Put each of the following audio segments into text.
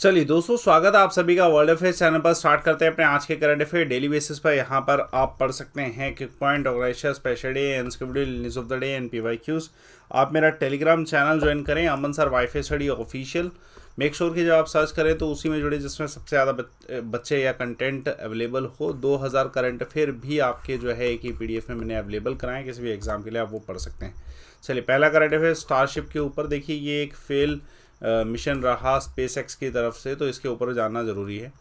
चलिए दोस्तों स्वागत है आप सभी का वर्ल्ड अफेयर चैनल पर स्टार्ट करते हैं अपने आज के करंट अफेयर डेली बेसिस पर यहाँ पर आप पढ़ सकते हैं कि point organiser special day N news of the day N P Y Qs आप मेरा टेलीग्राम चैनल ज्वाइन करें Aman sir wifi study official make sure कि जब आप सर्च करें तो उसी में जुड़े जिसमें सबसे ज़्यादा बच्चे या कंटेंट अवेलेबल हो हज़ार करंट अफेयर भी आपके जो है एक ही एफ में मैंने अवेलेबल कराएं किसी भी एग्ज़ाम के लिए आप वो पढ़ सकते हैं चलिए पहला करंट अफेयर स्टारशिप के ऊपर देखिए ये एक फेल मिशन रहा स्पेस की तरफ से तो इसके ऊपर जाना ज़रूरी है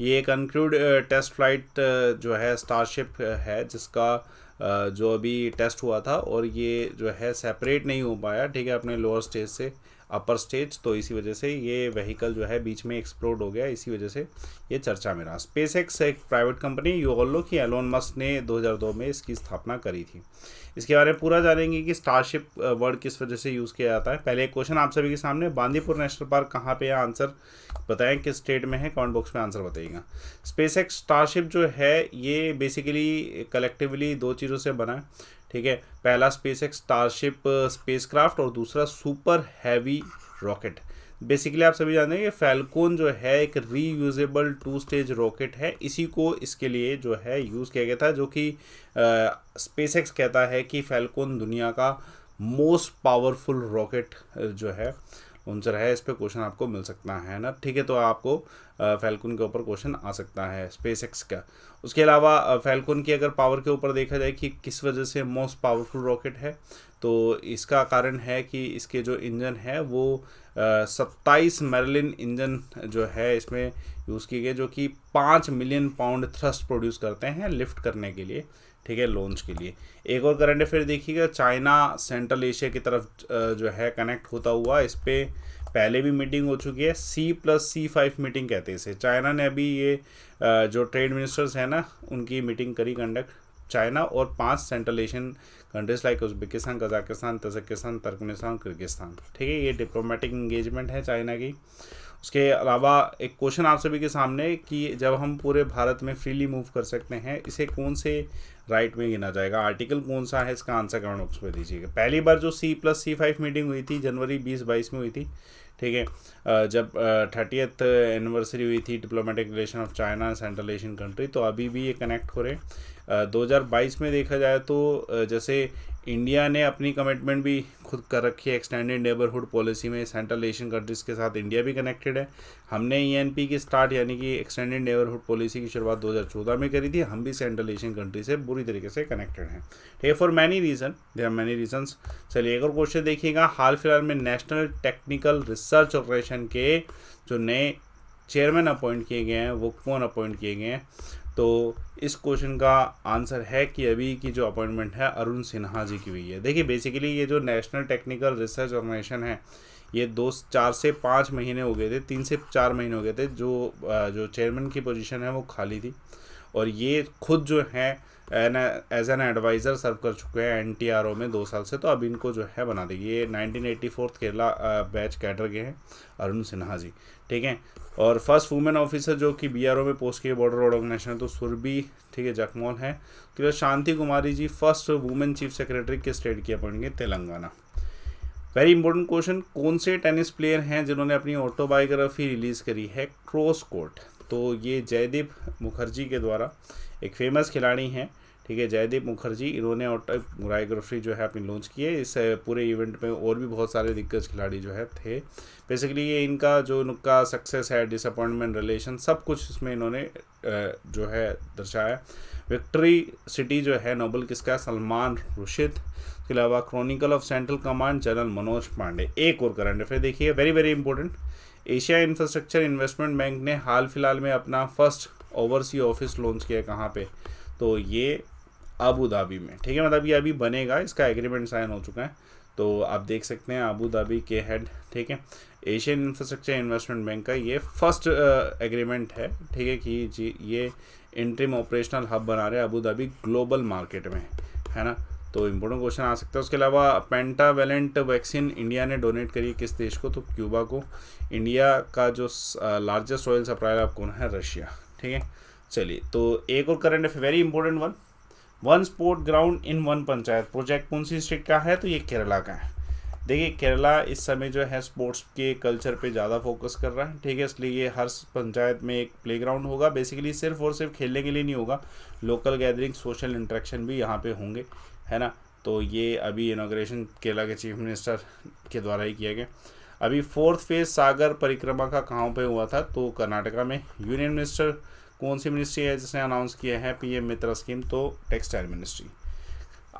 ये एक अनक्रूड टेस्ट फ्लाइट जो है स्टारशिप है जिसका जो अभी टेस्ट हुआ था और ये जो है सेपरेट नहीं हो पाया ठीक है अपने लोअर स्टेज से अपर स्टेज तो इसी वजह से ये व्हीकल जो है बीच में एक्सप्लोड हो गया इसी वजह से ये चर्चा में रहा स्पेस एक्स एक प्राइवेट कंपनी यू की एलोन मस्क ने 2002 में इसकी स्थापना करी थी इसके बारे में पूरा जानेंगे कि स्टारशिप वर्ड किस वजह से यूज़ किया जाता है पहले एक क्वेश्चन आप सभी के सामने बांदीपुर नेशनल पार्क कहाँ पर आंसर बताएं किस स्टेट में है कमेंट बॉक्स में आंसर बताइएगा स्पेस एक्स स्टारशिप जो है ये बेसिकली कलेक्टिवली दो चीज़ों से बना है ठीक है पहला स्पेस एक्स स्टारशिप स्पेसक्राफ्ट और दूसरा सुपर हैवी रॉकेट बेसिकली आप सभी जानते हैं कि फैलकोन जो है एक रीयूजेबल टू स्टेज रॉकेट है इसी को इसके लिए जो है यूज़ किया गया था जो कि स्पेस uh, कहता है कि फैलकोन दुनिया का मोस्ट पावरफुल रॉकेट जो है आंसर है इस पर क्वेश्चन आपको मिल सकता है ना ठीक है तो आपको फैल्कन के ऊपर क्वेश्चन आ सकता है स्पेस एक्स का उसके अलावा फैल्कन की अगर पावर के ऊपर देखा जाए कि किस वजह से मोस्ट पावरफुल रॉकेट है तो इसका कारण है कि इसके जो इंजन है वो सत्ताईस मेरलिन इंजन जो है इसमें यूज़ किए गए जो कि पाँच मिलियन पाउंड थ्रस्ट प्रोड्यूस करते हैं लिफ्ट करने के लिए ठीक है लॉन्च के लिए एक और करंट अफेयर देखिएगा चाइना सेंट्रल एशिया की तरफ जो है कनेक्ट होता हुआ इस पर पहले भी मीटिंग हो चुकी है C plus C five meeting कहते हैं इसे चाइना ने अभी ये जो ट्रेड मिनिस्टर्स हैं ना उनकी मीटिंग करी कंडक्ट चाइना और पांच Central Asian countries like Uzbekistan Kazakhstan Tajikistan Turkmenistan Kyrgyzstan ठीक है ये डिप्लोमेटिक इंगेजमेंट है चाइना की उसके अलावा एक क्वेश्चन आप सभी के सामने कि जब हम पूरे भारत में फ्रीली मूव कर सकते हैं इसे कौन से राइट में गिना जाएगा आर्टिकल कौन सा है इसका आंसर कमेंट बॉक्स में दीजिएगा पहली बार जो C plus C five meeting हुई थी जनवरी बीस बाईस में हुई थी ठीक है जब थर्टियथ एनिवर्सरी हुई थी diplomatic relation of China Central Asian country तो अभी भी ये कनेक्ट हो रहे हैं दो में देखा जाए तो जैसे इंडिया ने अपनी कमिटमेंट भी खुद कर रखी है एक्सटेंडेड नेबरहुड पॉलिसी में सेंट्रल एशियन कंट्रीज़ के साथ इंडिया भी कनेक्टेड है हमने ई e की स्टार्ट यानी कि एक्सटेंडेड नेबरहुड पॉलिसी की शुरुआत 2014 में करी थी हम भी सेंट्रल एशियन कंट्री से बुरी तरीके से कनेक्टेड हैं ठीक है for many reason they are many reasons चलिए एक और क्वेश्चन देखिएगा हाल फिलहाल में नेशनल टेक्निकल रिसर्च ऑपरेशन के जो नए चेयरमैन अपॉइंट किए गए हैं वो कौन अपॉइंट किए गए हैं तो इस क्वेश्चन का आंसर है कि अभी की जो अपॉइंटमेंट है अरुण सिन्हा जी की हुई है देखिए बेसिकली ये जो नेशनल टेक्निकल रिसर्च ऑर्गेनाइजेशन है ये दो चार से पाँच महीने हो गए थे तीन से चार महीने हो गए थे जो जो चेयरमैन की पोजीशन है वो खाली थी और ये खुद जो हैं an as an adviser serve कर चुके हैं एन टी आर ओ में दो साल से तो अब इनको जो है बना देगी ये nineteen eighty fourth Kerala batch cadre के हैं अरुण सिन्हा जी ठीक है और फर्स्ट वुमेन ऑफिसर जो कि बी आर ओ में पोस्ट किए बॉर्डर रोड ऑर्गेनाइजेशन तो सुरभि ठीक है जकमोल है फिर Shanti Kumari ji first women chief secretary किस स्टेट की appoint Telangana very important question कौन से टेनिस प्लेयर हैं जिन्होंने अपनी ऑटोबायोग्राफी रिलीज करी है क्रॉस कोर्ट तो ये जयदीप मुखर्जी के द्वारा एक फेमस खिलाड़ी हैं ठीक है जयदीप मुखर्जी इन्होंने और मुराई जो है अपनी लॉन्च की है इस पूरे इवेंट में और भी बहुत सारे दिग्गज खिलाड़ी जो है थे बेसिकली ये इनका जो इनका सक्सेस है डिसअपॉइंटमेंट रिलेशन सब कुछ इसमें इन्होंने जो है दर्शाया विक्ट्री सिटी जो है नोबल किसका सलमान रुशिद इसके अलावा chronicle of central command general Manoj Pande एक और करंट अफेयर देखिए very very important Asia infrastructure investment bank ने हाल फिलहाल में अपना फर्स्ट ओवरसी ऑफिस लॉन्च किया है कहाँ पे तो ये अबू धाबी में ठीक है मतलब ये अभी बनेगा इसका एग्रीमेंट साइन हो चुका है तो आप देख सकते हैं अबू धाबी के हेड ठीक है एशियन इंफ्रास्ट्रक्चर इन्वेस्टमेंट बैंक का ये फर्स्ट एग्रीमेंट uh, है ठीक है कि जी ये इंट्रीम ऑपरेशनल हब बना रहे हैं अबू धाबी ग्लोबल मार्केट में है ना तो इम्पोर्टेंट क्वेश्चन आ सकता है उसके अलावा पेंटावेलेंट वैक्सीन इंडिया ने डोनेट करी किस देश को तो क्यूबा को इंडिया का जो लार्जेस्ट ऑयल सप्लायर आप कौन है रशिया ठीक है चलिए तो एक और current affair very important one one sport ground in one panchayat project कौन सी स्टेट का है तो ये केरला का है देखिए केरला इस समय जो है स्पोर्ट्स के कल्चर पे ज़्यादा फोकस कर रहा है ठीक है इसलिए ये हर पंचायत में एक प्लेग्राउंड होगा बेसिकली सिर्फ और सिर्फ खेलने के लिए नहीं होगा लोकल गैदरिंग सोशल इंट्रैक्शन भी यहाँ पे होंगे है ना तो ये अभी इनाग्रेशन केरला के चीफ मिनिस्टर के द्वारा ही किया गया अभी फोर्थ फेज सागर परिक्रमा का कहाँ पे हुआ था तो कर्नाटका में यूनियन मिनिस्टर कौन सी मिनिस्ट्री है जिसने अनाउंस किया है पीएम मित्रा स्कीम तो टेक्सटाइल मिनिस्ट्री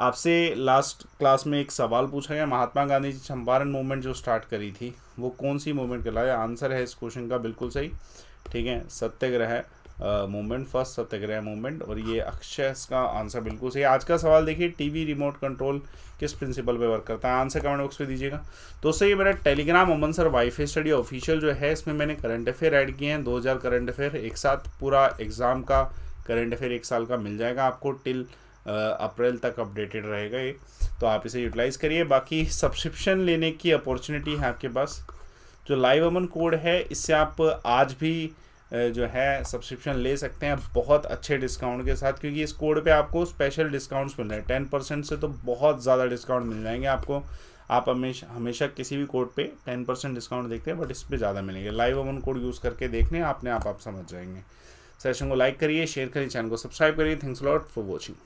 आपसे लास्ट क्लास में एक सवाल पूछा गया महात्मा गांधी जी चंपारण मूवमेंट जो स्टार्ट करी थी वो कौन सी मूवमेंट कहलाया आंसर है इस क्वेश्चन का बिल्कुल सही ठीक है Satyagraha movement first Satyagraha movement और ये अक्षय का आंसर बिल्कुल सही आज का सवाल देखिए टीवी रिमोट कंट्रोल किस प्रिंसिपल पे वर्क करता है आंसर कमेंट बॉक्स पे दीजिएगा दोस्तों ये मेरा Telegram Aman sir WiFi study official जो है इसमें मैंने करंट अफेयर ऐड किए हैं दो हज़ार करंट अफेयर एक साथ पूरा एग्ज़ाम का करंट अफेयर एक साल का मिल जाएगा आपको टिल अप्रैल तक अपडेटेड रहेगा ये तो आप इसे यूटिलाइज़ करिए बाकी सब्सक्रिप्शन लेने की अपॉर्चुनिटी है आपके पास जो लाइव अमन कोड है इससे आप आज भी जो है सब्सक्रिप्शन ले सकते हैं बहुत अच्छे डिस्काउंट के साथ क्योंकि इस कोड पे आपको स्पेशल डिस्काउंट्स मिल रहे हैं टेन परसेंट से तो बहुत ज़्यादा डिस्काउंट मिल जाएंगे आपको आप हमेशा हमेशा किसी भी कोड पे टेन परसेंट डिस्काउंट देखते हैं बट इस पर ज़्यादा मिलेंगे लाइव ओवन कोड यूज़ करके देखने आपने आप, आप समझ जाएंगे सेशन को लाइक करिए शेयर करिए चैनल को सब्सक्राइब करिए थैंक्स लॉट फॉर वॉचिंग